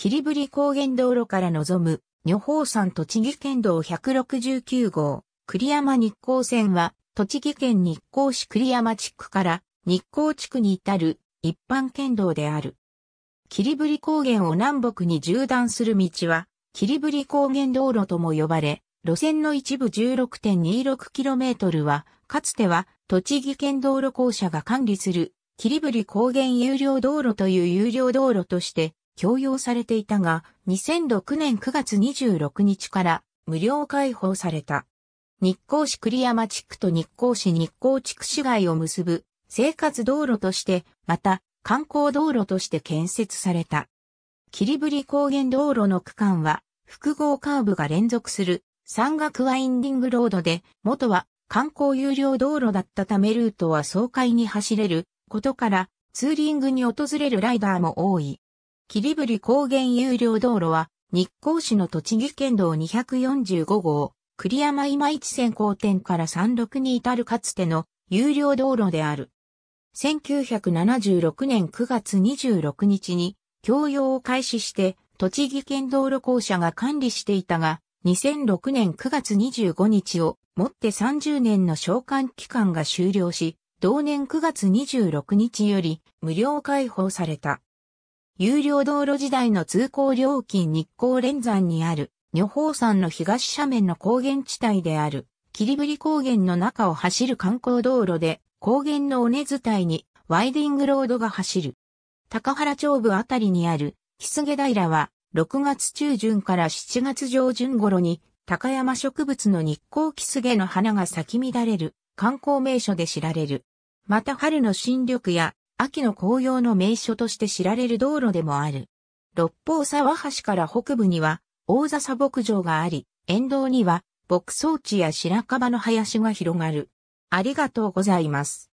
霧降高原道路から望む、女宝山栃木県道169号、栗山日光線は、栃木県日光市栗山地区から日光地区に至る一般県道である。霧降高原を南北に縦断する道は、霧降高原道路とも呼ばれ、路線の一部 16.26km は、かつては栃木県道路公社が管理する霧降高原有料道路という有料道路として強要されていたが、2006年9月26日から無料開放された。日光市栗山地区と日光市日光地区市街を結ぶ生活道路として、また観光道路として建設された。霧降高原道路の区間は複合カーブが連続する山岳ワインディングロードで、元は観光有料道路だったためルートは爽快に走れることからツーリングに訪れるライダーも多い。霧降高原有料道路は、日光市の栃木県道245号、栗山今市線交点から山麓に至るかつての有料道路である。1976年9月26日に、供用を開始して、栃木県道路公社が管理していたが、2006年9月25日をもって30年の召喚期間が終了し、同年9月26日より無料開放された。有料道路時代の通行料金日光連山にある、女峰山の東斜面の高原地帯である、霧降高原の中を走る観光道路で、高原の尾根伝いにワイディングロードが走る。高原町部あたりにある、ひすげ平は、6月中旬から7月上旬頃に、高山植物の日光キスゲの花が咲き乱れる観光名所で知られる。また春の新緑や秋の紅葉の名所として知られる道路でもある。六方沢橋から北部には、大笹牧場があり、沿道には、牧草地や白樺の林が広がる。ありがとうございます。